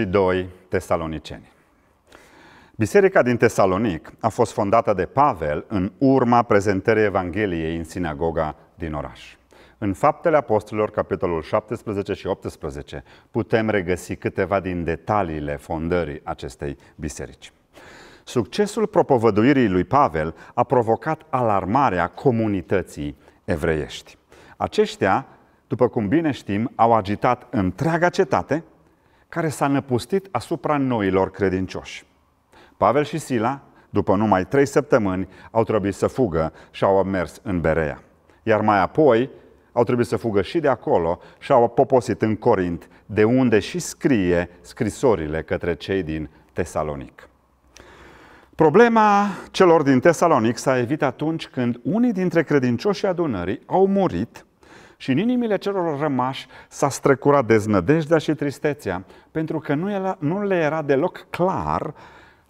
și 2 Tesaloniceni. Biserica din Tesalonic a fost fondată de Pavel în urma prezentării Evangheliei în sinagoga din oraș. În Faptele Apostolilor, capitolul 17 și 18, putem regăsi câteva din detaliile fondării acestei biserici. Succesul propovăduirii lui Pavel a provocat alarmarea comunității evreiești. Aceștia, după cum bine știm, au agitat întreaga cetate – care s-a năpustit asupra noilor credincioși. Pavel și Sila, după numai trei săptămâni, au trebuit să fugă și au mers în Berea. Iar mai apoi au trebuit să fugă și de acolo și au poposit în Corint, de unde și scrie scrisorile către cei din Tesalonic. Problema celor din Tesalonic s-a evit atunci când unii dintre credincioșii adunării au murit și în inimile celor rămași s-a strecurat deznădejdea și tristețea, pentru că nu, era, nu le era deloc clar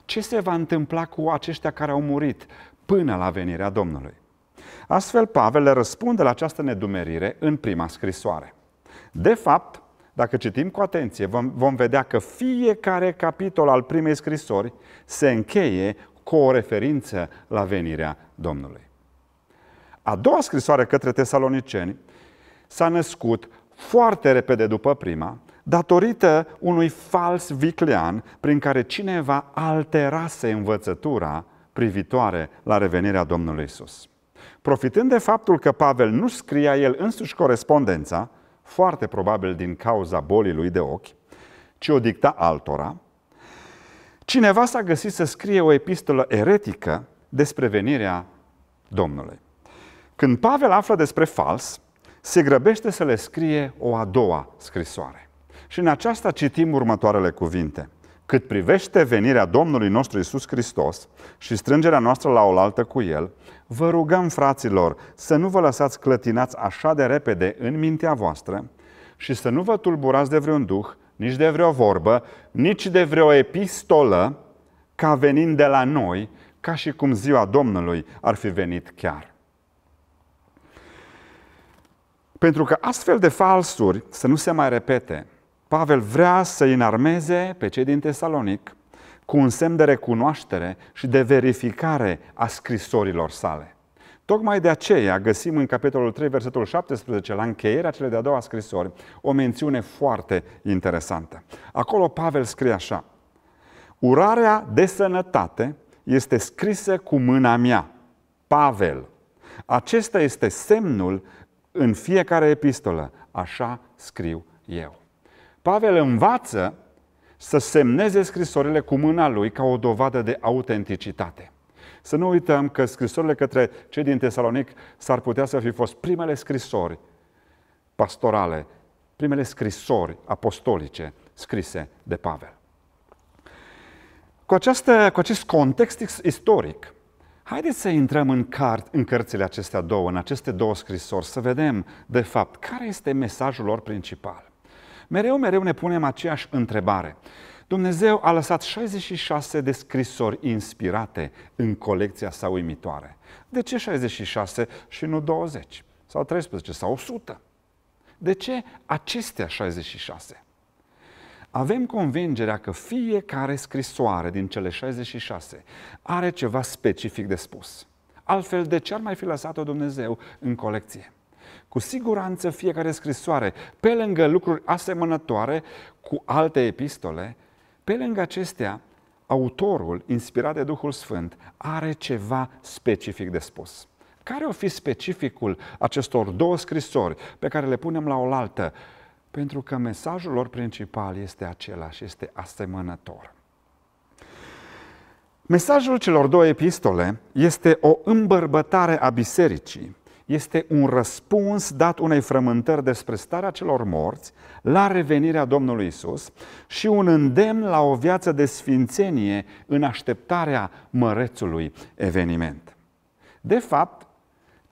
ce se va întâmpla cu aceștia care au murit până la venirea Domnului. Astfel, Pavel le răspunde la această nedumerire în prima scrisoare. De fapt, dacă citim cu atenție, vom, vom vedea că fiecare capitol al primei scrisori se încheie cu o referință la venirea Domnului. A doua scrisoare către tesaloniceni s-a născut foarte repede după prima, datorită unui fals viclean prin care cineva alterase învățătura privitoare la revenirea Domnului Isus. Profitând de faptul că Pavel nu scria el însuși corespondența, foarte probabil din cauza bolii lui de ochi, ci o dicta altora, cineva s-a găsit să scrie o epistolă eretică despre venirea Domnului. Când Pavel află despre fals, se grăbește să le scrie o a doua scrisoare. Și în aceasta citim următoarele cuvinte. Cât privește venirea Domnului nostru Isus Hristos și strângerea noastră la oaltă cu El, vă rugăm, fraților, să nu vă lăsați clătinați așa de repede în mintea voastră și să nu vă tulburați de vreun duh, nici de vreo vorbă, nici de vreo epistolă, ca venind de la noi, ca și cum ziua Domnului ar fi venit chiar. Pentru că astfel de falsuri să nu se mai repete, Pavel vrea să înarmeze pe cei din Tesalonic cu un semn de recunoaștere și de verificare a scrisorilor sale. Tocmai de aceea găsim în capitolul 3, versetul 17, la încheierea cele de-a doua scrisori, o mențiune foarte interesantă. Acolo Pavel scrie așa, Urarea de sănătate este scrisă cu mâna mea, Pavel. Acesta este semnul în fiecare epistolă. Așa scriu eu. Pavel învață să semneze scrisorile cu mâna lui ca o dovadă de autenticitate. Să nu uităm că scrisorile către cei din Tesalonic s-ar putea să fi fost primele scrisori pastorale, primele scrisori apostolice scrise de Pavel. Cu, această, cu acest context istoric, Haideți să intrăm în, cart, în cărțile acestea două, în aceste două scrisori, să vedem, de fapt, care este mesajul lor principal. Mereu, mereu ne punem aceeași întrebare. Dumnezeu a lăsat 66 de scrisori inspirate în colecția sa uimitoare. De ce 66 și nu 20? Sau 13? Sau 100? De ce acestea 66? avem convingerea că fiecare scrisoare din cele 66 are ceva specific de spus. Altfel, de ce ar mai fi lăsat-o Dumnezeu în colecție? Cu siguranță fiecare scrisoare, pe lângă lucruri asemănătoare cu alte epistole, pe lângă acestea, autorul, inspirat de Duhul Sfânt, are ceva specific de spus. Care o fi specificul acestor două scrisori pe care le punem la oaltă pentru că mesajul lor principal este același, este asemănător. Mesajul celor două epistole este o îmbărbătare a bisericii, este un răspuns dat unei frământări despre starea celor morți la revenirea Domnului Isus și un îndemn la o viață de sfințenie în așteptarea mărețului eveniment. De fapt,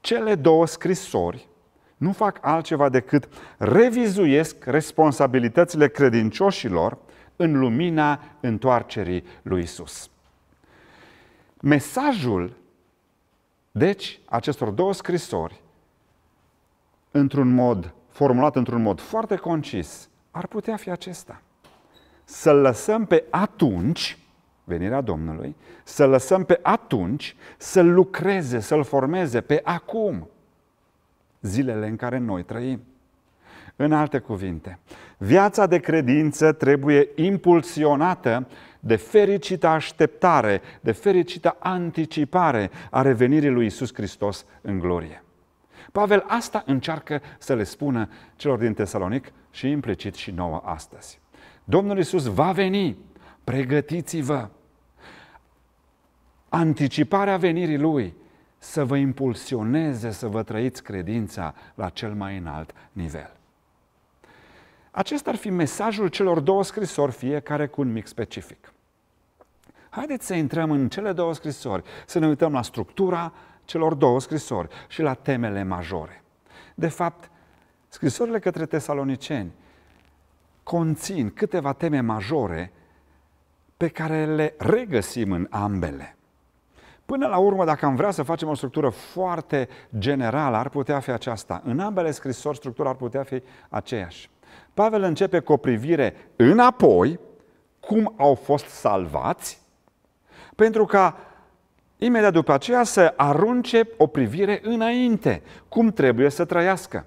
cele două scrisori nu fac altceva decât revizuiesc responsabilitățile credincioșilor în lumina întoarcerii lui Isus. Mesajul, deci, acestor două scrisori, într-un mod formulat într-un mod foarte concis, ar putea fi acesta. Să-l lăsăm pe atunci, venirea Domnului, să lăsăm pe atunci să lucreze, să-l formeze pe acum, zilele în care noi trăim. În alte cuvinte, viața de credință trebuie impulsionată de fericită așteptare, de fericită anticipare a revenirii lui Isus Hristos în glorie. Pavel asta încearcă să le spună celor din Tesalonic și implicit și nouă astăzi. Domnul Isus va veni, pregătiți-vă! Anticiparea venirii Lui să vă impulsioneze să vă trăiți credința la cel mai înalt nivel. Acesta ar fi mesajul celor două scrisori, fiecare cu un mic specific. Haideți să intrăm în cele două scrisori, să ne uităm la structura celor două scrisori și la temele majore. De fapt, scrisorile către tesaloniceni conțin câteva teme majore pe care le regăsim în ambele. Până la urmă, dacă am vrea să facem o structură foarte generală, ar putea fi aceasta. În ambele scrisori, structura ar putea fi aceeași. Pavel începe cu o privire înapoi, cum au fost salvați, pentru ca imediat după aceea să arunce o privire înainte, cum trebuie să trăiască.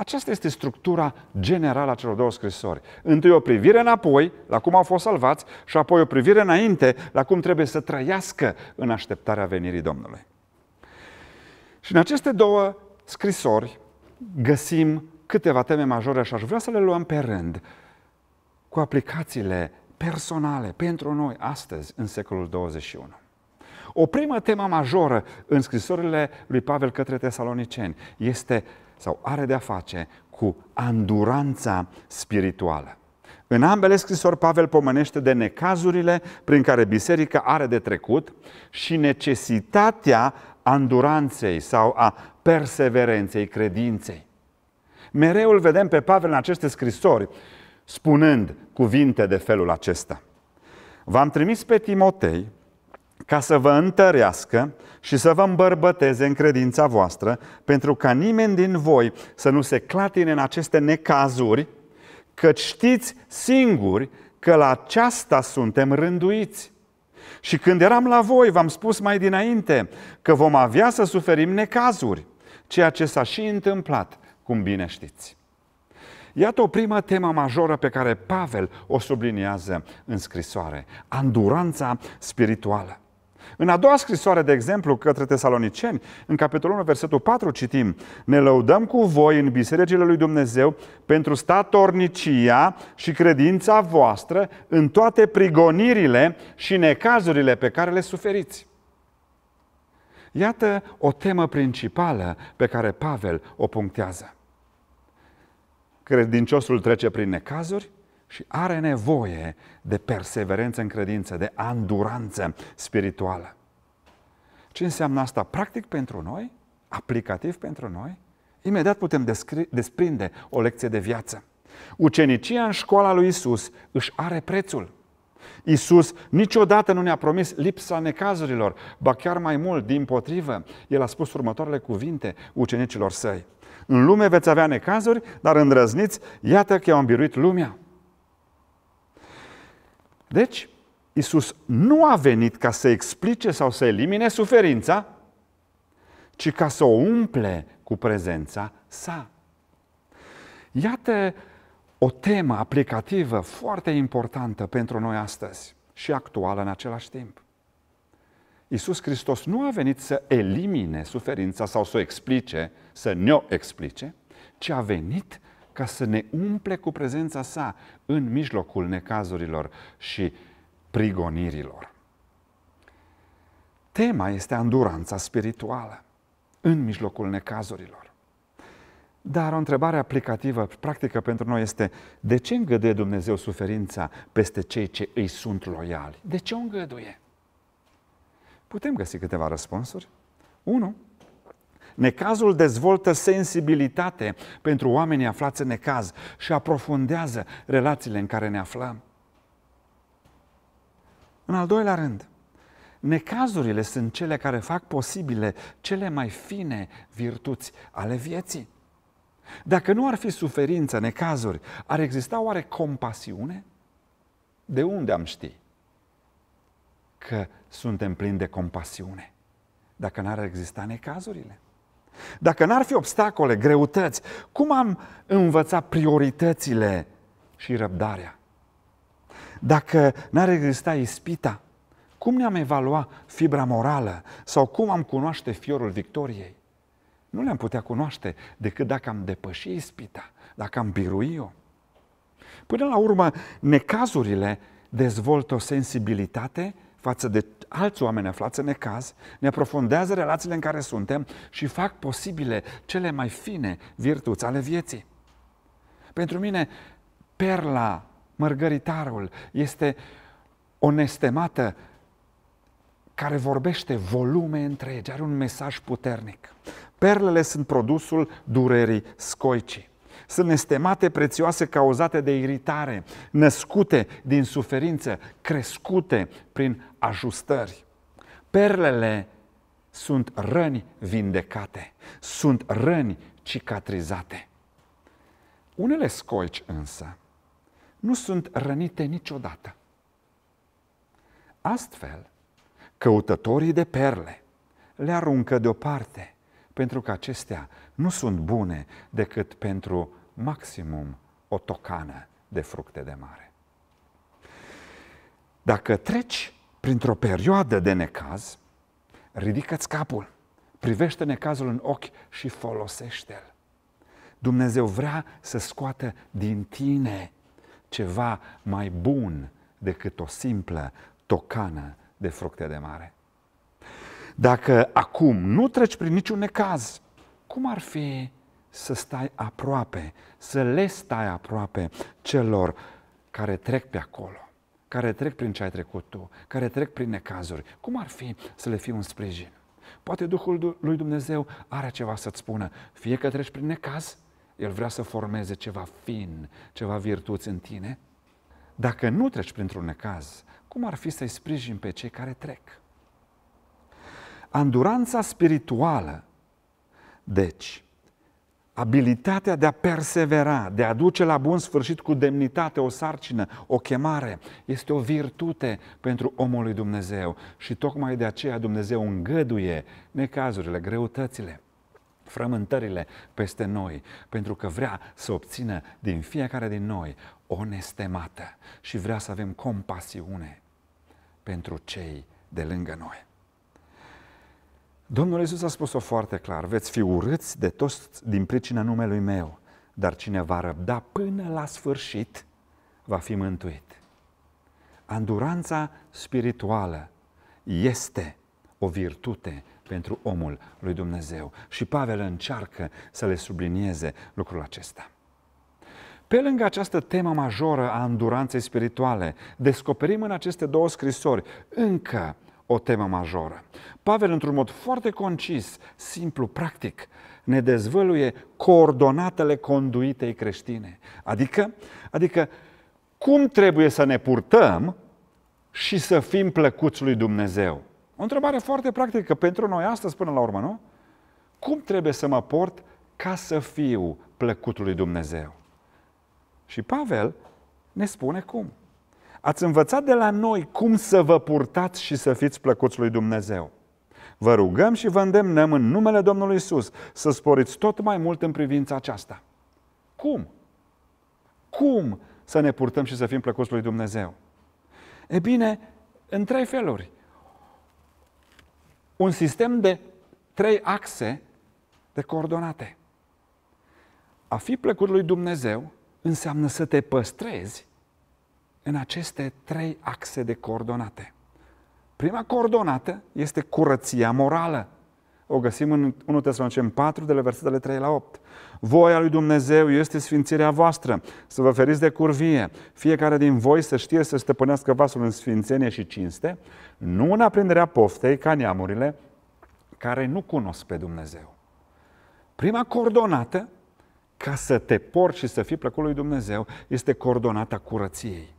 Aceasta este structura generală a celor două scrisori. Întâi o privire înapoi, la cum au fost salvați, și apoi o privire înainte, la cum trebuie să trăiască în așteptarea venirii Domnului. Și în aceste două scrisori găsim câteva teme majore și aș vrea să le luăm pe rând, cu aplicațiile personale pentru noi astăzi, în secolul 21. O primă temă majoră în scrisorile lui Pavel către tesaloniceni este sau are de-a face cu anduranța spirituală. În ambele scrisori Pavel pomenește de necazurile prin care biserica are de trecut și necesitatea anduranței sau a perseverenței credinței. Mereu îl vedem pe Pavel în aceste scrisori spunând cuvinte de felul acesta. V-am trimis pe Timotei, ca să vă întărească și să vă îmbărbăteze în credința voastră, pentru ca nimeni din voi să nu se clatine în aceste necazuri, că știți singuri că la aceasta suntem rânduiți. Și când eram la voi, v-am spus mai dinainte că vom avea să suferim necazuri, ceea ce s-a și întâmplat, cum bine știți. Iată o primă temă majoră pe care Pavel o subliniază în scrisoare, anduranța spirituală. În a doua scrisoare, de exemplu, către tesaloniceni, în capitolul 1, versetul 4, citim Ne lăudăm cu voi în bisericile lui Dumnezeu pentru statornicia și credința voastră în toate prigonirile și necazurile pe care le suferiți. Iată o temă principală pe care Pavel o punctează. Credinciosul trece prin necazuri și are nevoie de perseverență în credință, de anduranță spirituală. Ce înseamnă asta practic pentru noi, aplicativ pentru noi? Imediat putem descri- desprinde o lecție de viață. Ucenicia în școala lui Isus își are prețul. Isus niciodată nu ne-a promis lipsa necazurilor, ba chiar mai mult, din potrivă, El a spus următoarele cuvinte ucenicilor săi. În lume veți avea necazuri, dar îndrăzniți, iată că i am biruit lumea. Deci, Isus nu a venit ca să explice sau să elimine suferința, ci ca să o umple cu prezența sa. Iată o temă aplicativă foarte importantă pentru noi astăzi și actuală în același timp. Isus Hristos nu a venit să elimine suferința sau să o explice, să ne-o explice, ci a venit ca să ne umple cu prezența sa în mijlocul necazurilor și prigonirilor. Tema este anduranța spirituală în mijlocul necazurilor. Dar o întrebare aplicativă, practică pentru noi este de ce îngăduie Dumnezeu suferința peste cei ce îi sunt loiali? De ce o îngăduie? Putem găsi câteva răspunsuri. 1. Necazul dezvoltă sensibilitate pentru oamenii aflați în necaz și aprofundează relațiile în care ne aflăm. În al doilea rând, necazurile sunt cele care fac posibile cele mai fine virtuți ale vieții. Dacă nu ar fi suferință, necazuri, ar exista oare compasiune? De unde am ști că suntem plini de compasiune? Dacă n-ar exista necazurile? Dacă n-ar fi obstacole, greutăți, cum am învățat prioritățile și răbdarea? Dacă n-ar exista ispita, cum ne-am evalua fibra morală sau cum am cunoaște fiorul victoriei? Nu le-am putea cunoaște decât dacă am depășit ispita, dacă am birui-o. Până la urmă, necazurile dezvoltă o sensibilitate față de alți oameni aflați în necaz, ne aprofundează relațiile în care suntem și fac posibile cele mai fine virtuți ale vieții. Pentru mine, perla mărgăritarul, este o nestemată care vorbește volume întregi, are un mesaj puternic. Perlele sunt produsul durerii scoicii. Sunt nestemate prețioase cauzate de iritare, născute din suferință, crescute prin ajustări. Perlele sunt răni vindecate, sunt răni cicatrizate. Unele scoici însă nu sunt rănite niciodată. Astfel, căutătorii de perle le aruncă deoparte, pentru că acestea nu sunt bune decât pentru maximum o tocană de fructe de mare. Dacă treci printr-o perioadă de necaz, ridică-ți capul, privește necazul în ochi și folosește-l. Dumnezeu vrea să scoată din tine ceva mai bun decât o simplă tocană de fructe de mare. Dacă acum nu treci prin niciun necaz, cum ar fi să stai aproape, să le stai aproape celor care trec pe acolo, care trec prin ce ai trecut tu, care trec prin necazuri? Cum ar fi să le fii un sprijin? Poate Duhul lui Dumnezeu are ceva să-ți spună, fie că treci prin necaz, el vrea să formeze ceva fin, ceva virtuți în tine. Dacă nu treci printr-un necaz, cum ar fi să-i sprijin pe cei care trec? Anduranța spirituală, deci, abilitatea de a persevera, de a duce la bun sfârșit cu demnitate o sarcină, o chemare, este o virtute pentru omul lui Dumnezeu și tocmai de aceea Dumnezeu îngăduie necazurile, greutățile frământările peste noi, pentru că vrea să obțină din fiecare din noi o nestemată și vrea să avem compasiune pentru cei de lângă noi. Domnul Iisus a spus-o foarte clar, veți fi urâți de toți din pricina numelui meu, dar cine va răbda până la sfârșit va fi mântuit. Anduranța spirituală este o virtute pentru omul lui Dumnezeu. Și Pavel încearcă să le sublinieze lucrul acesta. Pe lângă această temă majoră a înduranței spirituale, descoperim în aceste două scrisori încă o temă majoră. Pavel, într-un mod foarte concis, simplu, practic, ne dezvăluie coordonatele conduitei creștine. Adică, adică cum trebuie să ne purtăm și să fim plăcuți lui Dumnezeu. O întrebare foarte practică pentru noi astăzi până la urmă, nu? Cum trebuie să mă port ca să fiu plăcutul lui Dumnezeu? Și Pavel ne spune cum. Ați învățat de la noi cum să vă purtați și să fiți plăcuți lui Dumnezeu. Vă rugăm și vă îndemnăm în numele Domnului Isus să sporiți tot mai mult în privința aceasta. Cum? Cum să ne purtăm și să fim plăcuți lui Dumnezeu? E bine, în trei feluri un sistem de trei axe de coordonate. A fi plăcut lui Dumnezeu înseamnă să te păstrezi în aceste trei axe de coordonate. Prima coordonată este curăția morală. O găsim în 1 Tesalonicen 4, de la versetele 3 la 8. Voia lui Dumnezeu este sfințirea voastră, să vă feriți de curvie. Fiecare din voi să știe să stăpânească vasul în sfințenie și cinste, nu în aprinderea poftei ca neamurile care nu cunosc pe Dumnezeu. Prima coordonată ca să te porți și să fii plăcut lui Dumnezeu este coordonata curăției.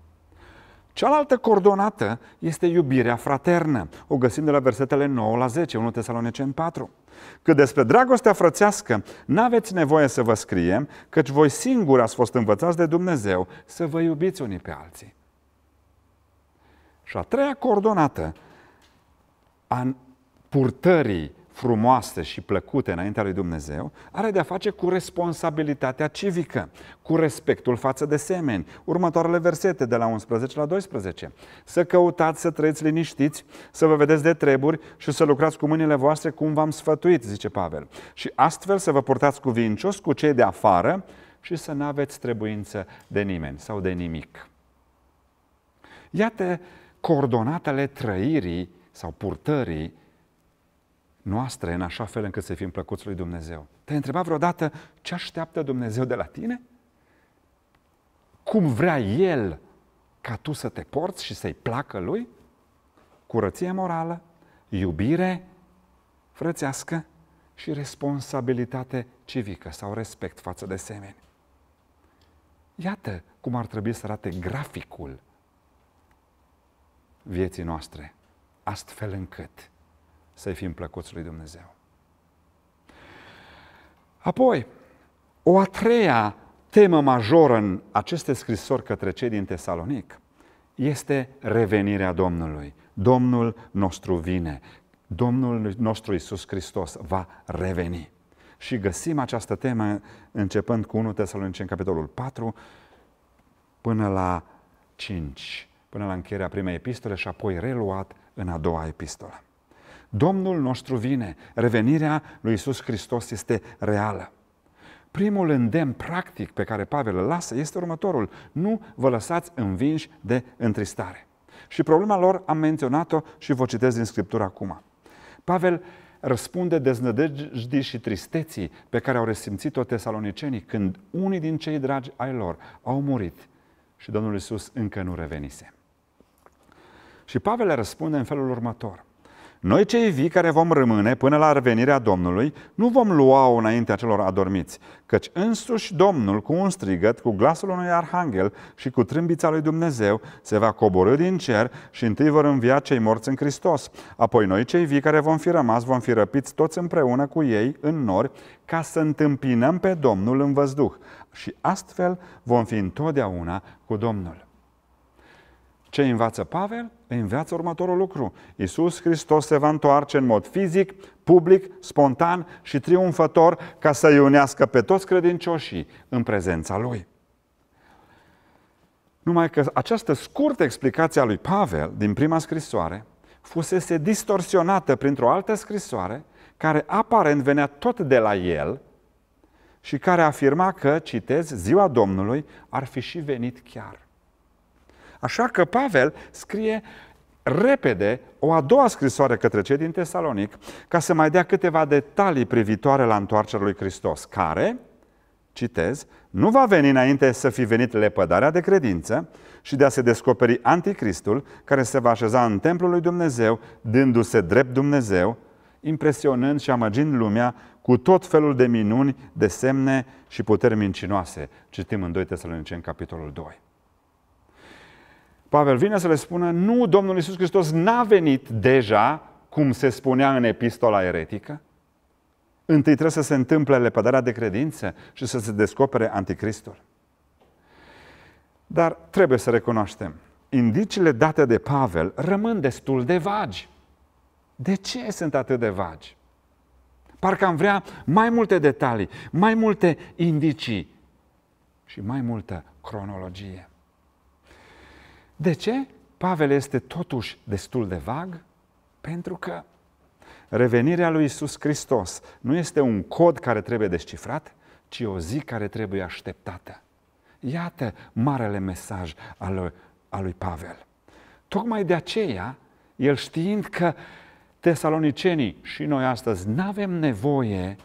Cealaltă coordonată este iubirea fraternă. O găsim de la versetele 9 la 10, 1 Tesaloniceni 4. Că despre dragostea frățească n-aveți nevoie să vă scriem, căci voi singuri ați fost învățați de Dumnezeu să vă iubiți unii pe alții. Și a treia coordonată a purtării frumoase și plăcute înaintea lui Dumnezeu, are de-a face cu responsabilitatea civică, cu respectul față de semeni. Următoarele versete, de la 11 la 12. Să căutați să trăiți liniștiți, să vă vedeți de treburi și să lucrați cu mâinile voastre cum v-am sfătuit, zice Pavel. Și astfel să vă purtați vincios cu cei de afară și să nu aveți trebuință de nimeni sau de nimic. Iată coordonatele trăirii sau purtării noastre în așa fel încât să fim plăcuți lui Dumnezeu. Te-ai întrebat vreodată ce așteaptă Dumnezeu de la tine? Cum vrea El ca tu să te porți și să-i placă Lui? Curăție morală, iubire frățească și responsabilitate civică sau respect față de semeni. Iată cum ar trebui să arate graficul vieții noastre, astfel încât să-i fim plăcuți lui Dumnezeu. Apoi, o a treia temă majoră în aceste scrisori către cei din Tesalonic este revenirea Domnului. Domnul nostru vine. Domnul nostru Isus Hristos va reveni. Și găsim această temă începând cu 1 Tesalonic în capitolul 4 până la 5, până la încheierea primei epistole și apoi reluat în a doua epistolă. Domnul nostru vine, revenirea lui Isus Hristos este reală. Primul îndemn practic pe care Pavel îl lasă este următorul. Nu vă lăsați învinși de întristare. Și problema lor am menționat-o și vă citesc din Scriptură acum. Pavel răspunde deznădejdii și tristeții pe care au resimțit-o tesalonicenii când unii din cei dragi ai lor au murit și Domnul Isus încă nu revenise. Și Pavel răspunde în felul următor. Noi cei vii care vom rămâne până la revenirea Domnului, nu vom lua înaintea celor adormiți, căci însuși Domnul cu un strigăt, cu glasul unui arhanghel și cu trâmbița lui Dumnezeu se va coborâ din cer și întâi vor învia cei morți în Hristos. Apoi noi cei vii care vom fi rămas vom fi răpiți toți împreună cu ei în nori ca să întâmpinăm pe Domnul în văzduh și astfel vom fi întotdeauna cu Domnul. Ce învață Pavel? înveață următorul lucru. Iisus Hristos se va întoarce în mod fizic, public, spontan și triumfător ca să-i unească pe toți credincioșii în prezența Lui. Numai că această scurtă explicație a lui Pavel din prima scrisoare fusese distorsionată printr-o altă scrisoare care aparent venea tot de la el și care afirma că, citez, ziua Domnului ar fi și venit chiar. Așa că Pavel scrie repede o a doua scrisoare către cei din Tesalonic ca să mai dea câteva detalii privitoare la întoarcerea lui Hristos, care, citez, nu va veni înainte să fi venit lepădarea de credință și de a se descoperi anticristul care se va așeza în templul lui Dumnezeu, dându-se drept Dumnezeu, impresionând și amăgind lumea cu tot felul de minuni, de semne și puteri mincinoase. Citim în 2 în capitolul 2. Pavel vine să le spună, nu, Domnul Iisus Hristos n-a venit deja, cum se spunea în epistola eretică. Întâi trebuie să se întâmple lepădarea de credință și să se descopere anticristul. Dar trebuie să recunoaștem, indiciile date de Pavel rămân destul de vagi. De ce sunt atât de vagi? Parcă am vrea mai multe detalii, mai multe indicii și mai multă cronologie. De ce? Pavel este totuși destul de vag pentru că revenirea lui Isus Hristos nu este un cod care trebuie descifrat, ci o zi care trebuie așteptată. Iată marele mesaj al lui, al lui Pavel. Tocmai de aceea, el știind că tesalonicenii și noi astăzi nu avem nevoie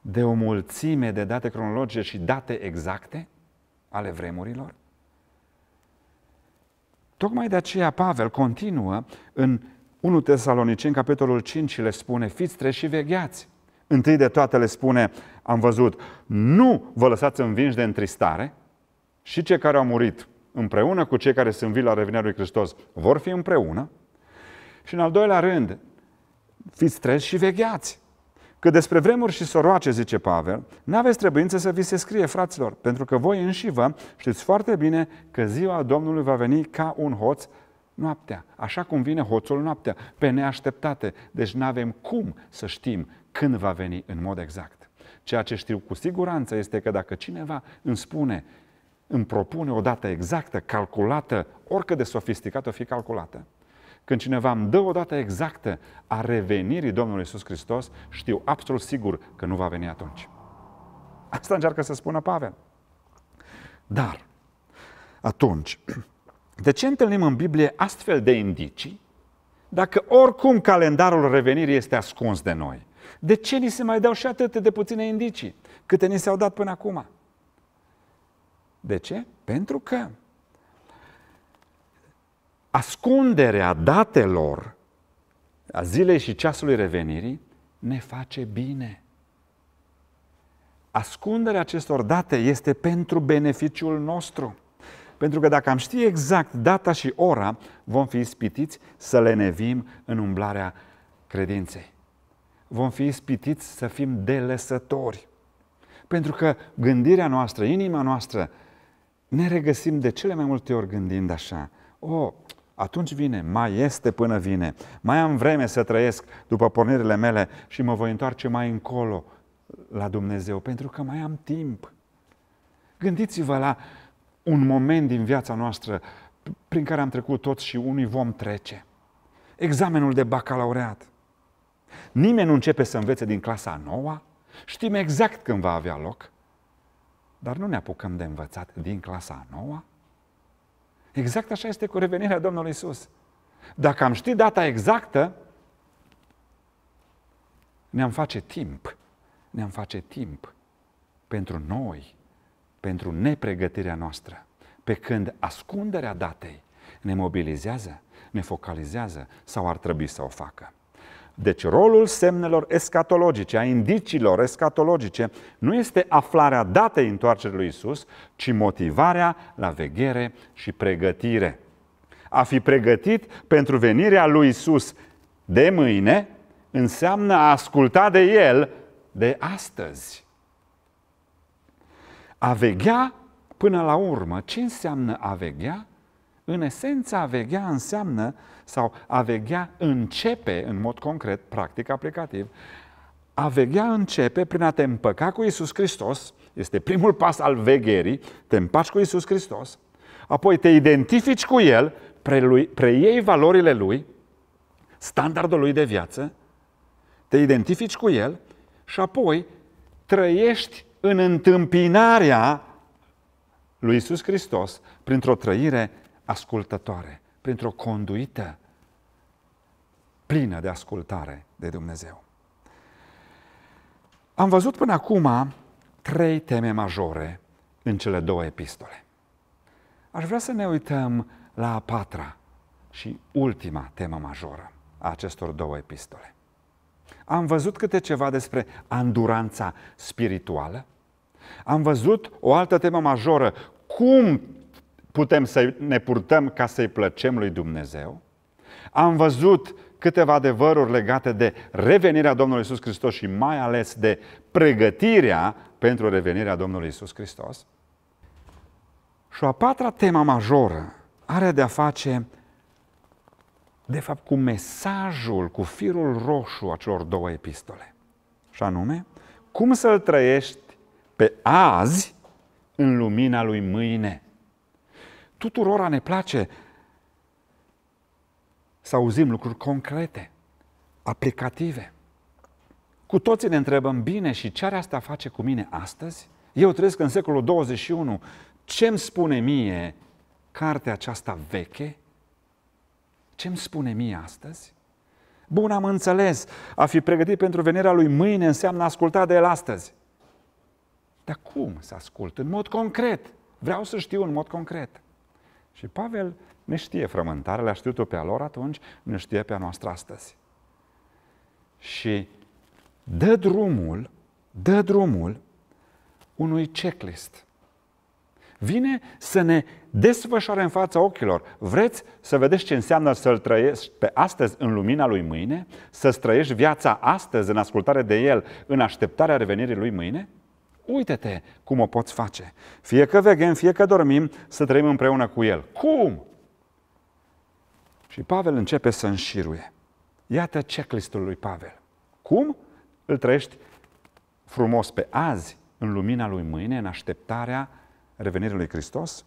de o mulțime de date cronologice și date exacte ale vremurilor, Tocmai de aceea Pavel continuă în 1 în capitolul 5, și le spune, fiți treși și vegheați. Întâi de toate le spune, am văzut, nu vă lăsați învinși de întristare și cei care au murit împreună cu cei care sunt vii la revenirea lui Hristos vor fi împreună. Și în al doilea rând, fiți treși și vegheați. Că despre vremuri și soroace, zice Pavel, nu aveți trebuință să vi se scrie, fraților, pentru că voi înși vă știți foarte bine că ziua Domnului va veni ca un hoț noaptea, așa cum vine hoțul noaptea, pe neașteptate. Deci nu avem cum să știm când va veni în mod exact. Ceea ce știu cu siguranță este că dacă cineva îmi spune, îmi propune o dată exactă, calculată, oricât de sofisticată o fi calculată, când cineva îmi dă o dată exactă a revenirii Domnului Isus Hristos, știu absolut sigur că nu va veni atunci. Asta încearcă să spună Pavel. Dar, atunci, de ce întâlnim în Biblie astfel de indicii dacă oricum calendarul revenirii este ascuns de noi? De ce ni se mai dau și atât de puține indicii câte ni s-au dat până acum? De ce? Pentru că ascunderea datelor a zilei și ceasului revenirii ne face bine. Ascunderea acestor date este pentru beneficiul nostru. Pentru că dacă am ști exact data și ora, vom fi ispitiți să le nevim în umblarea credinței. Vom fi ispitiți să fim delăsători. Pentru că gândirea noastră, inima noastră, ne regăsim de cele mai multe ori gândind așa. O, oh, atunci vine, mai este până vine, mai am vreme să trăiesc după pornirile mele și mă voi întoarce mai încolo la Dumnezeu, pentru că mai am timp. Gândiți-vă la un moment din viața noastră prin care am trecut toți și unii vom trece. Examenul de bacalaureat. Nimeni nu începe să învețe din clasa noua, știm exact când va avea loc, dar nu ne apucăm de învățat din clasa noua Exact așa este cu revenirea Domnului Isus. Dacă am ști data exactă, ne-am face timp. Ne-am face timp pentru noi, pentru nepregătirea noastră. Pe când ascunderea datei ne mobilizează, ne focalizează sau ar trebui să o facă. Deci rolul semnelor escatologice, a indiciilor escatologice, nu este aflarea datei întoarcerii lui Isus, ci motivarea la veghere și pregătire. A fi pregătit pentru venirea lui Isus de mâine înseamnă a asculta de El de astăzi. A veghea până la urmă, ce înseamnă a veghea? În esență, a veghea înseamnă, sau a veghea începe, în mod concret, practic aplicativ, a veghea începe prin a te împăca cu Isus Hristos, este primul pas al vegherii, te împaci cu Isus Hristos, apoi te identifici cu El, prelui, preiei valorile Lui, standardul Lui de viață, te identifici cu El și apoi trăiești în întâmpinarea lui Isus Hristos printr-o trăire ascultătoare, printr-o conduită plină de ascultare de Dumnezeu. Am văzut până acum trei teme majore în cele două epistole. Aș vrea să ne uităm la a patra și ultima temă majoră a acestor două epistole. Am văzut câte ceva despre anduranța spirituală, am văzut o altă temă majoră, cum putem să ne purtăm ca să-i plăcem lui Dumnezeu. Am văzut câteva adevăruri legate de revenirea Domnului Isus Hristos și mai ales de pregătirea pentru revenirea Domnului Isus Hristos. Și o a patra tema majoră are de-a face, de fapt, cu mesajul, cu firul roșu a celor două epistole. Și anume, cum să-l trăiești pe azi în lumina lui mâine. Tuturora ne place să auzim lucruri concrete, aplicative. Cu toții ne întrebăm bine și ce are asta face cu mine astăzi? Eu trăiesc în secolul 21. Ce îmi spune mie cartea aceasta veche? Ce îmi spune mie astăzi? Bun, am înțeles. A fi pregătit pentru venirea lui mâine înseamnă asculta de el astăzi. Dar cum să ascult? În mod concret. Vreau să știu în mod concret. Și Pavel ne știe frământarele, a știut-o pe a lor atunci, ne știe pe a noastră astăzi. Și dă drumul, dă drumul unui checklist. Vine să ne desfășoare în fața ochilor. Vreți să vedeți ce înseamnă să-L trăiești pe astăzi în lumina lui mâine? Să-ți trăiești viața astăzi în ascultare de El, în așteptarea revenirii lui mâine? uite te cum o poți face. Fie că veghem, fie că dormim, să trăim împreună cu El. Cum? Și Pavel începe să înșiruie. Iată checklistul lui Pavel. Cum? Îl trăiești frumos pe azi, în lumina lui mâine, în așteptarea revenirii lui Hristos?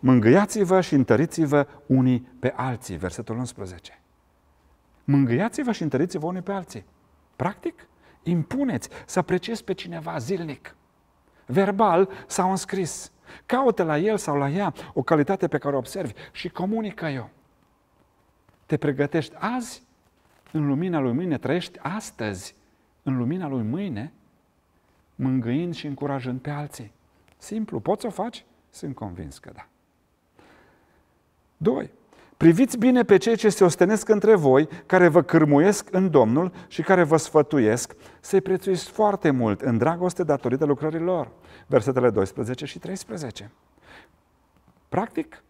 Mângâiați-vă și întăriți-vă unii pe alții, versetul 11. Mângâiați-vă și întăriți-vă unii pe alții. Practic, impuneți să apreciezi pe cineva zilnic, verbal sau înscris. Caută la el sau la ea o calitate pe care o observi și comunică eu. Te pregătești azi în lumina lui mâine, trăiești astăzi în lumina lui mâine, mângâind și încurajând pe alții. Simplu, poți să o faci? Sunt convins că da. 2. Priviți bine pe cei ce se ostenesc între voi, care vă cârmuiesc în Domnul și care vă sfătuiesc, să-i prețuiți foarte mult în dragoste datorită lucrărilor. Versetele 12 și 13. Practic,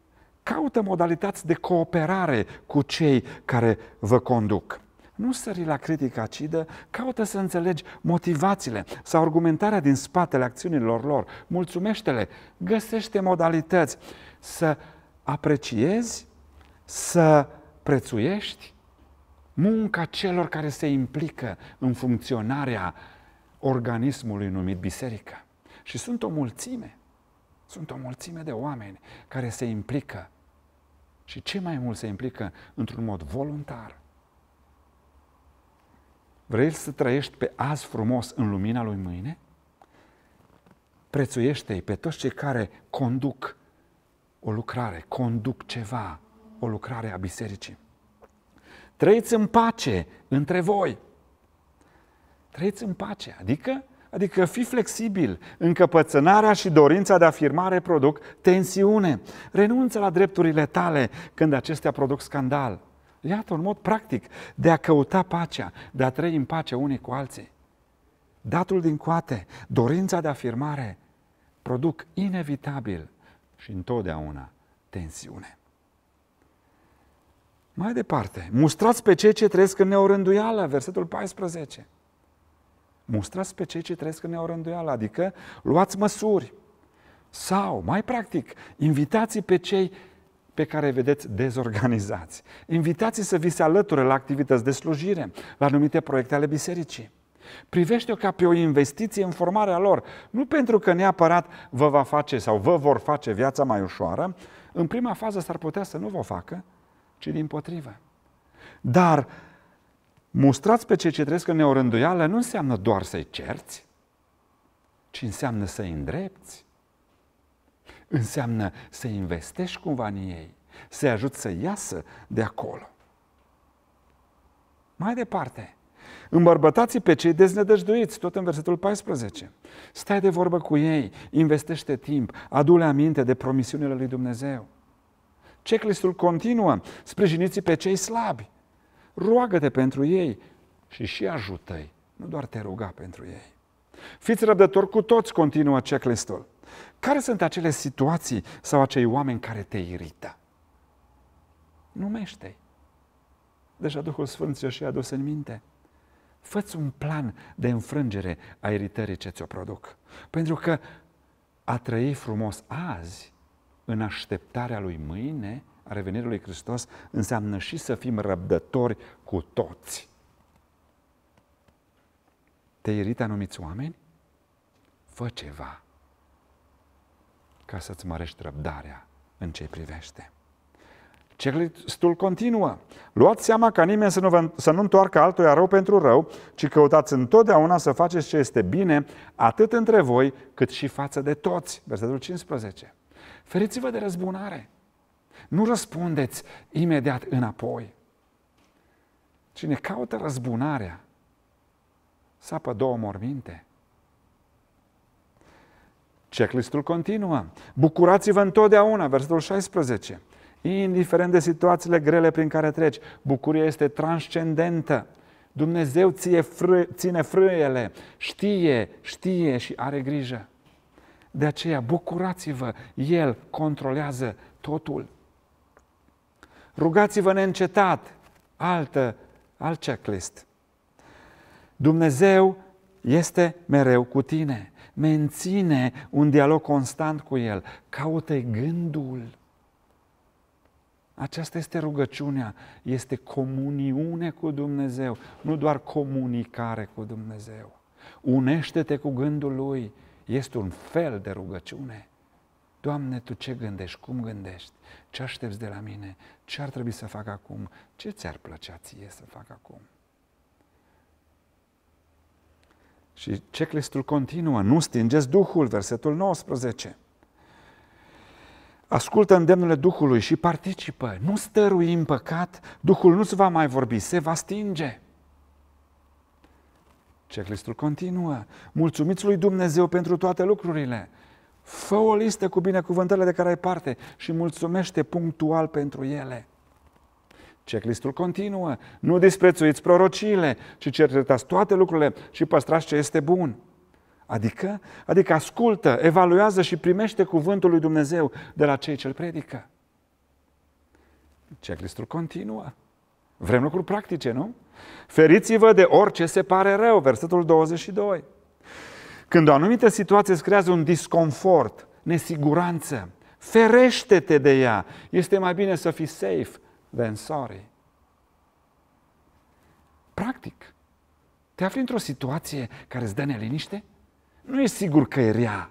caută modalități de cooperare cu cei care vă conduc. Nu sări la critică acidă, caută să înțelegi motivațiile sau argumentarea din spatele acțiunilor lor. Mulțumește-le, găsește modalități să apreciezi să prețuiești munca celor care se implică în funcționarea organismului numit biserică. Și sunt o mulțime, sunt o mulțime de oameni care se implică și ce mai mult se implică într-un mod voluntar. Vrei să trăiești pe azi frumos în lumina lui mâine? Prețuiește-i pe toți cei care conduc o lucrare, conduc ceva, o lucrare a bisericii. Trăiți în pace între voi. Trăiți în pace, adică Adică fi flexibil. Încăpățânarea și dorința de afirmare produc tensiune. Renunță la drepturile tale când acestea produc scandal. Iată un mod practic de a căuta pacea, de a trăi în pace unii cu alții. Datul din coate, dorința de afirmare produc inevitabil și întotdeauna tensiune. Mai departe, mustrați pe cei ce trăiesc în neorânduială, versetul 14. Mustrați pe cei ce trăiesc în neorânduială, adică luați măsuri. Sau, mai practic, invitați pe cei pe care îi vedeți dezorganizați. Invitați să vi se alăture la activități de slujire, la anumite proiecte ale bisericii. Privește-o ca pe o investiție în formarea lor, nu pentru că neapărat vă va face sau vă vor face viața mai ușoară, în prima fază s-ar putea să nu vă facă, ci din potrivă. Dar mustrați pe cei ce trăiesc în neorânduială nu înseamnă doar să-i cerți, ci înseamnă să-i îndrepți. Înseamnă să investești cumva în ei, să-i ajuți să iasă de acolo. Mai departe, îmbărbătați pe cei deznădăjduiți, tot în versetul 14. Stai de vorbă cu ei, investește timp, adu-le aminte de promisiunile lui Dumnezeu. Checklistul continuă. sprijiniți pe cei slabi. Roagă-te pentru ei și și ajută-i. Nu doar te ruga pentru ei. Fiți răbdători cu toți, continuă checklistul. Care sunt acele situații sau acei oameni care te irită? Numește-i. Deja Duhul Sfânt și a adus în minte. Făți un plan de înfrângere a iritării ce ți-o produc. Pentru că a trăi frumos azi în așteptarea lui mâine, a revenirii lui Hristos, înseamnă și să fim răbdători cu toți. Te irită anumiți oameni? Fă ceva ca să-ți mărești răbdarea în ce privește. Ceclistul continuă. Luați seama ca nimeni să nu, vă, să nu întoarcă altuia rău pentru rău, ci căutați întotdeauna să faceți ce este bine, atât între voi, cât și față de toți. Versetul 15. Feriți-vă de răzbunare. Nu răspundeți imediat înapoi. Cine caută răzbunarea, sapă două morminte. Checklistul continuă. Bucurați-vă întotdeauna, versetul 16. Indiferent de situațiile grele prin care treci, bucuria este transcendentă. Dumnezeu ție ține frâiele, știe, știe și are grijă. De aceea, bucurați-vă, El controlează totul. Rugați-vă neîncetat, altă, alt checklist. Dumnezeu este mereu cu tine. Menține un dialog constant cu El. Caută gândul. Aceasta este rugăciunea, este comuniune cu Dumnezeu, nu doar comunicare cu Dumnezeu. Unește-te cu gândul Lui, este un fel de rugăciune. Doamne, Tu ce gândești? Cum gândești? Ce aștepți de la mine? Ce ar trebui să fac acum? Ce ți-ar plăcea ție să fac acum? Și checklistul continuă, nu stingeți Duhul, versetul 19. Ascultă îndemnurile Duhului și participă. Nu stărui în păcat, Duhul nu se va mai vorbi, se va stinge. Checklistul continuă. Mulțumiți lui Dumnezeu pentru toate lucrurile. Fă o listă cu binecuvântările de care ai parte și mulțumește punctual pentru ele. Checklistul continuă. Nu disprețuiți prorociile, ci cercetați toate lucrurile și păstrați ce este bun. Adică? Adică ascultă, evaluează și primește cuvântul lui Dumnezeu de la cei ce-l predică. Checklistul continuă. Vrem lucruri practice, nu? Feriți-vă de orice se pare rău, versetul 22. Când o anumită situație îți creează un disconfort, nesiguranță, ferește-te de ea. Este mai bine să fii safe than sorry. Practic, te afli într-o situație care îți dă neliniște? Nu e sigur că e rea,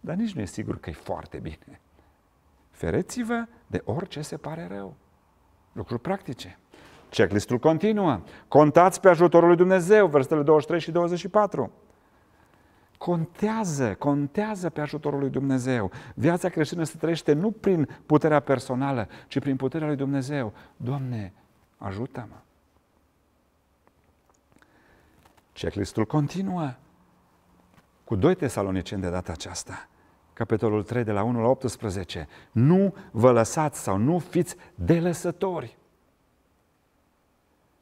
dar nici nu e sigur că e foarte bine. Fereți-vă de orice se pare rău. Lucruri practice. Checklistul continuă. Contați pe ajutorul lui Dumnezeu, versetele 23 și 24. Contează, contează pe ajutorul lui Dumnezeu. Viața creștină se trăiește nu prin puterea personală, ci prin puterea lui Dumnezeu. Doamne, ajută-mă! Checklistul continuă cu doi tesaloniceni de data aceasta, capitolul 3 de la 1 la 18. Nu vă lăsați sau nu fiți delăsători.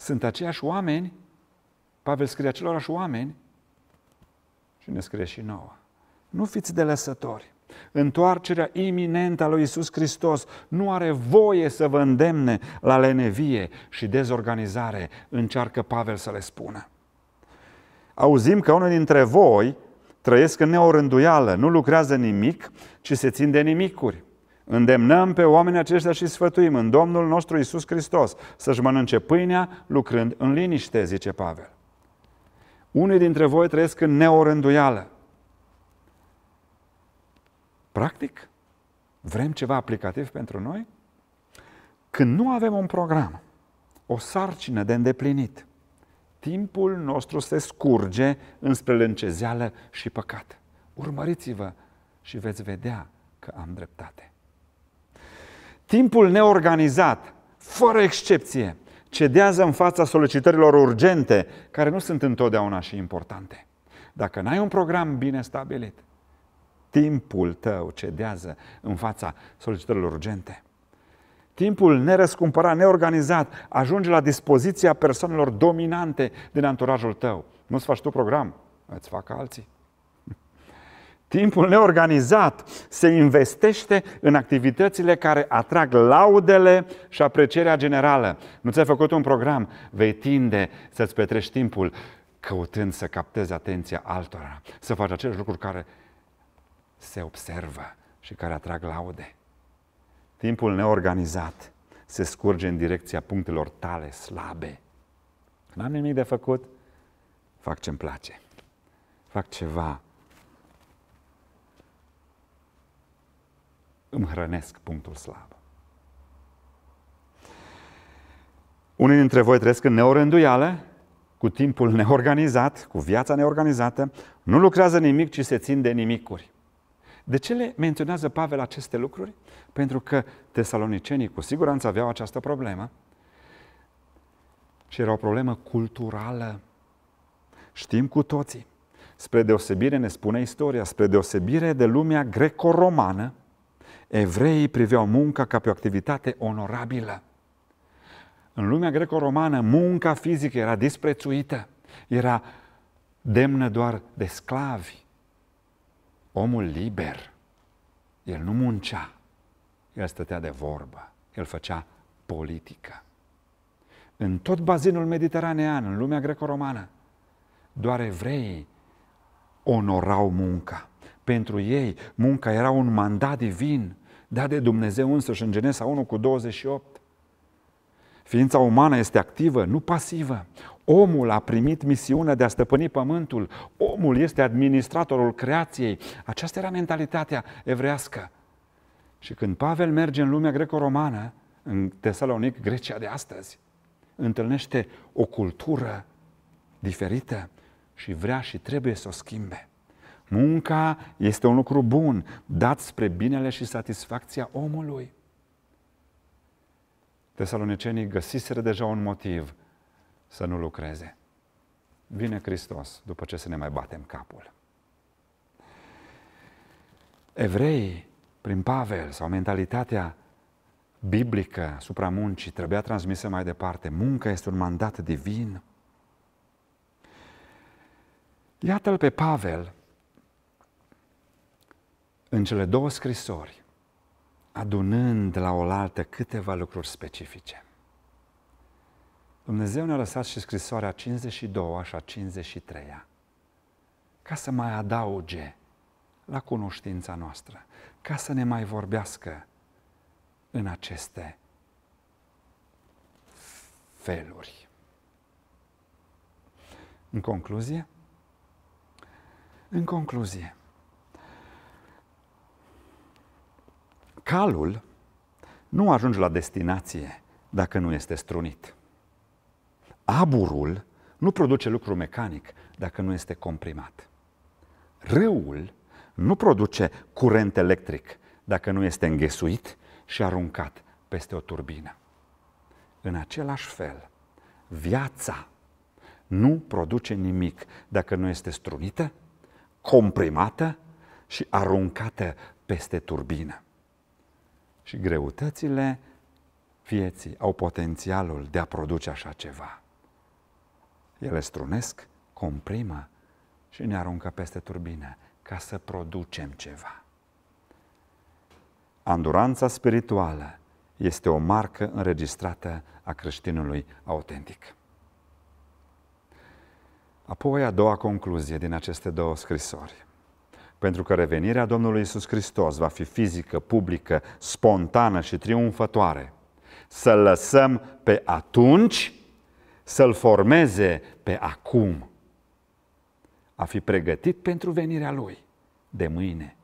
Sunt aceiași oameni, Pavel scrie acelorași oameni și ne scrie și nouă. Nu fiți lăsători. Întoarcerea iminentă a lui Isus Hristos nu are voie să vă îndemne la lenevie și dezorganizare, încearcă Pavel să le spună. Auzim că unul dintre voi trăiesc în neorânduială, nu lucrează nimic, ci se țin de nimicuri. Îndemnăm pe oamenii aceștia și sfătuim în Domnul nostru Isus Hristos să-și mănânce pâinea lucrând în liniște, zice Pavel. Unii dintre voi trăiesc în neorânduială. Practic, vrem ceva aplicativ pentru noi? Când nu avem un program, o sarcină de îndeplinit, timpul nostru se scurge înspre lâncezeală și păcat. Urmăriți-vă și veți vedea că am dreptate timpul neorganizat, fără excepție, cedează în fața solicitărilor urgente, care nu sunt întotdeauna și importante. Dacă n-ai un program bine stabilit, timpul tău cedează în fața solicitărilor urgente. Timpul nerăscumpărat, neorganizat, ajunge la dispoziția persoanelor dominante din anturajul tău. Nu-ți faci tu program, îți fac alții. Timpul neorganizat se investește în activitățile care atrag laudele și aprecierea generală. Nu ți-ai făcut un program, vei tinde să-ți petrești timpul căutând să captezi atenția altora, să faci acele lucruri care se observă și care atrag laude. Timpul neorganizat se scurge în direcția punctelor tale slabe. N-am nimic de făcut, fac ce-mi place. Fac ceva îmi hrănesc punctul slab. Unii dintre voi trăiesc în neorânduială, cu timpul neorganizat, cu viața neorganizată, nu lucrează nimic, ci se țin de nimicuri. De ce le menționează Pavel aceste lucruri? Pentru că tesalonicenii cu siguranță aveau această problemă și era o problemă culturală. Știm cu toții. Spre deosebire, ne spune istoria, spre deosebire de lumea greco-romană, Evreii priveau munca ca pe o activitate onorabilă. În lumea greco-romană, munca fizică era disprețuită, era demnă doar de sclavi. Omul liber, el nu muncea, el stătea de vorbă, el făcea politică. În tot bazinul mediteranean, în lumea greco-romană, doar evreii onorau munca. Pentru ei, munca era un mandat divin, dat de Dumnezeu însăși în Genesa 1 cu 28. Ființa umană este activă, nu pasivă. Omul a primit misiunea de a stăpâni pământul. Omul este administratorul creației. Aceasta era mentalitatea evrească. Și când Pavel merge în lumea greco-romană, în Tesalonic, Grecia de astăzi, întâlnește o cultură diferită și vrea și trebuie să o schimbe. Munca este un lucru bun, dat spre binele și satisfacția omului. Tesalonicenii găsiseră deja un motiv să nu lucreze. Vine Hristos după ce să ne mai batem capul. Evrei, prin Pavel sau mentalitatea biblică supra muncii trebuia transmisă mai departe. Munca este un mandat divin. Iată-l pe Pavel, în cele două scrisori, adunând la oaltă câteva lucruri specifice. Dumnezeu ne-a lăsat și scrisoarea 52 și a 53 ca să mai adauge la cunoștința noastră, ca să ne mai vorbească în aceste feluri. În concluzie? În concluzie, Calul nu ajunge la destinație dacă nu este strunit. Aburul nu produce lucru mecanic dacă nu este comprimat. Râul nu produce curent electric dacă nu este înghesuit și aruncat peste o turbină. În același fel, viața nu produce nimic dacă nu este strunită, comprimată și aruncată peste turbină. Și greutățile vieții au potențialul de a produce așa ceva. Ele strunesc, comprimă și ne aruncă peste turbină ca să producem ceva. Anduranța spirituală este o marcă înregistrată a creștinului autentic. Apoi, a doua concluzie din aceste două scrisori pentru că revenirea Domnului Isus Hristos va fi fizică, publică, spontană și triumfătoare. Să-L lăsăm pe atunci, să-L formeze pe acum. A fi pregătit pentru venirea Lui de mâine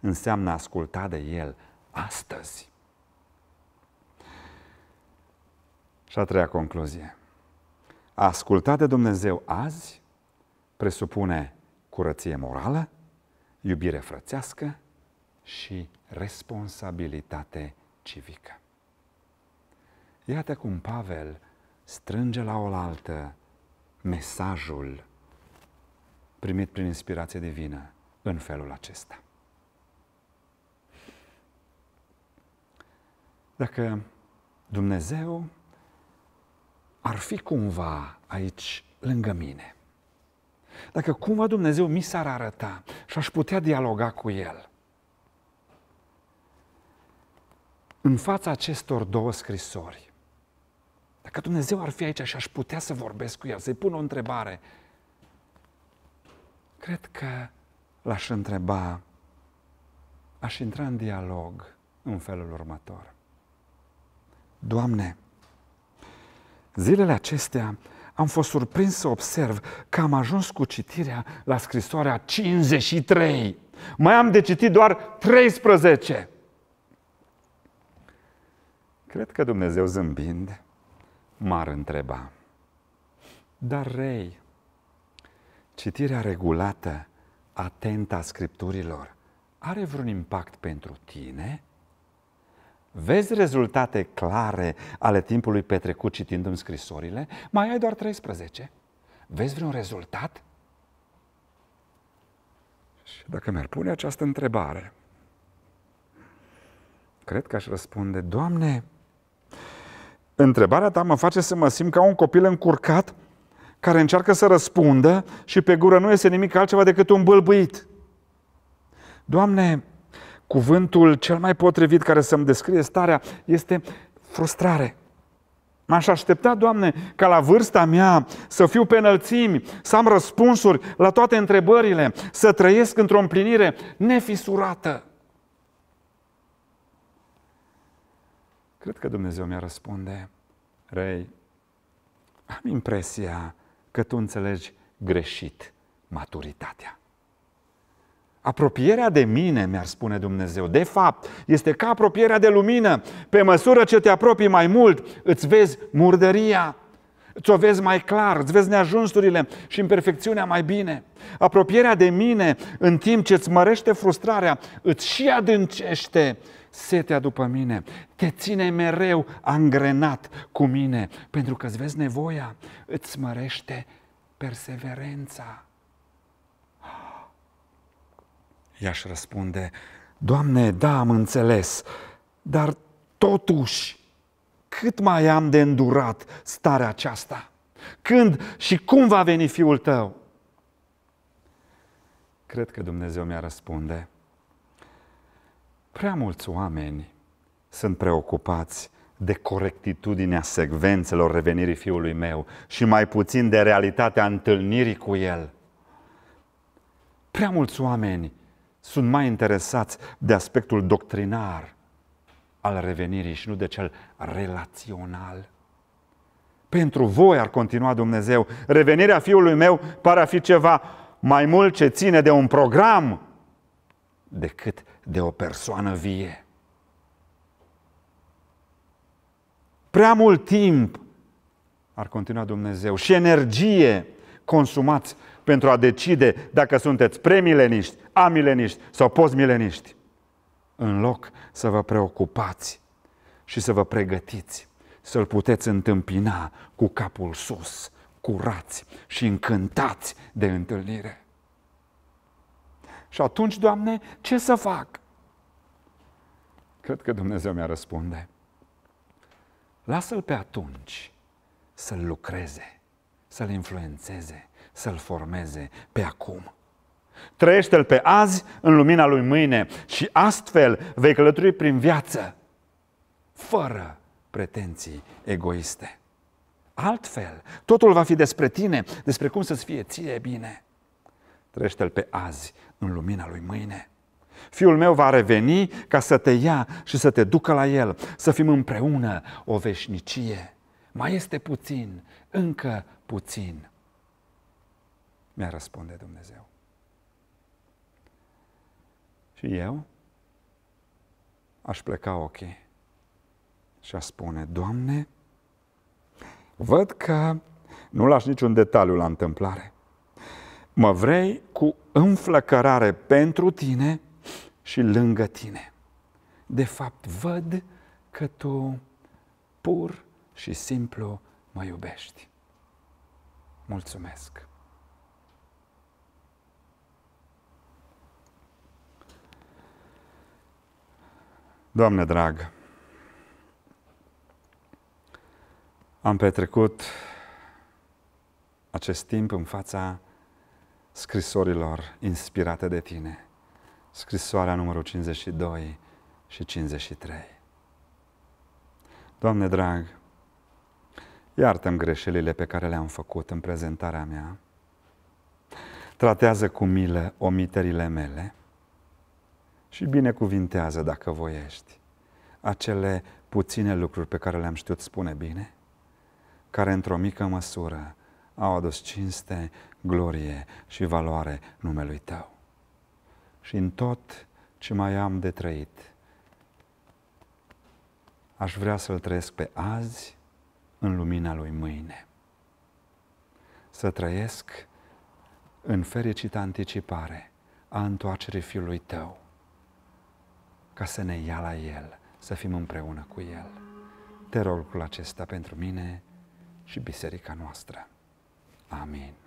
înseamnă asculta de El astăzi. Și a treia concluzie. A asculta de Dumnezeu azi presupune curăție morală, iubire frățească și responsabilitate civică. Iată cum Pavel strânge la oaltă mesajul primit prin inspirație divină în felul acesta. Dacă Dumnezeu ar fi cumva aici lângă mine – dacă cumva Dumnezeu mi s-ar arăta și aș putea dialoga cu El. În fața acestor două scrisori, dacă Dumnezeu ar fi aici și aș putea să vorbesc cu El, să-i pun o întrebare, cred că l-aș întreba, aș intra în dialog în felul următor. Doamne, zilele acestea am fost surprins să observ că am ajuns cu citirea la scrisoarea 53. Mai am de citit doar 13. Cred că Dumnezeu zâmbind m-ar întreba. Dar, rei, citirea regulată, atentă a scripturilor, are vreun impact pentru tine? vezi rezultate clare ale timpului petrecut citindu-mi scrisorile, mai ai doar 13. Vezi vreun rezultat? Și dacă mi-ar pune această întrebare, cred că aș răspunde, Doamne, întrebarea ta mă face să mă simt ca un copil încurcat care încearcă să răspundă și pe gură nu iese nimic altceva decât un bâlbuit. Doamne, Cuvântul cel mai potrivit care să-mi descrie starea este frustrare. M-aș aștepta, Doamne, ca la vârsta mea să fiu pe înălțimi, să am răspunsuri la toate întrebările, să trăiesc într-o împlinire nefisurată. Cred că Dumnezeu mi-a răspunde, Rei, am impresia că tu înțelegi greșit maturitatea. Apropierea de mine, mi-ar spune Dumnezeu, de fapt, este ca apropierea de lumină. Pe măsură ce te apropii mai mult, îți vezi murdăria, ți-o vezi mai clar, îți vezi neajunsurile și imperfecțiunea mai bine. Apropierea de mine, în timp ce îți mărește frustrarea, îți și adâncește setea după mine, te ține mereu angrenat cu mine, pentru că îți vezi nevoia, îți mărește perseverența. I-aș răspunde, Doamne, da, am înțeles, dar totuși, cât mai am de îndurat starea aceasta? Când și cum va veni Fiul tău? Cred că Dumnezeu mi-a răspunde. Prea mulți oameni sunt preocupați de corectitudinea secvențelor revenirii Fiului meu și mai puțin de realitatea întâlnirii cu El. Prea mulți oameni sunt mai interesați de aspectul doctrinar al revenirii și nu de cel relațional. Pentru voi ar continua Dumnezeu. Revenirea fiului meu pare a fi ceva mai mult ce ține de un program decât de o persoană vie. Prea mult timp ar continua Dumnezeu și energie consumați pentru a decide dacă sunteți premileniști, amileniști sau postmileniști. În loc să vă preocupați și să vă pregătiți să-l puteți întâmpina cu capul sus, curați și încântați de întâlnire. Și atunci, Doamne, ce să fac? Cred că Dumnezeu mi-a răspunde. Lasă-l pe atunci să lucreze să-l influențeze, să-l formeze pe acum. Trăiește-l pe azi în lumina lui mâine și astfel vei călători prin viață, fără pretenții egoiste. Altfel, totul va fi despre tine, despre cum să-ți fie ție bine. Trăiește-l pe azi în lumina lui mâine. Fiul meu va reveni ca să te ia și să te ducă la el, să fim împreună o veșnicie. Mai este puțin, încă puțin, mi-a răspunde Dumnezeu. Și eu aș pleca ochii și a spune, Doamne, văd că nu lași niciun detaliu la întâmplare. Mă vrei cu înflăcărare pentru tine și lângă tine. De fapt, văd că tu pur și simplu mă iubești. Mulțumesc! Doamne drag, am petrecut acest timp în fața scrisorilor inspirate de tine, scrisoarea numărul 52 și 53. Doamne drag, Iartă-mi greșelile pe care le-am făcut în prezentarea mea. Tratează cu milă omiterile mele și binecuvintează, dacă voiești, acele puține lucruri pe care le-am știut spune bine, care într-o mică măsură au adus cinste, glorie și valoare numelui Tău. Și în tot ce mai am de trăit, aș vrea să-L trăiesc pe azi, în lumina lui mâine. Să trăiesc în fericită anticipare a întoarcerii Fiului Tău, ca să ne ia la El, să fim împreună cu El. Te rog cu acesta pentru mine și biserica noastră. Amin.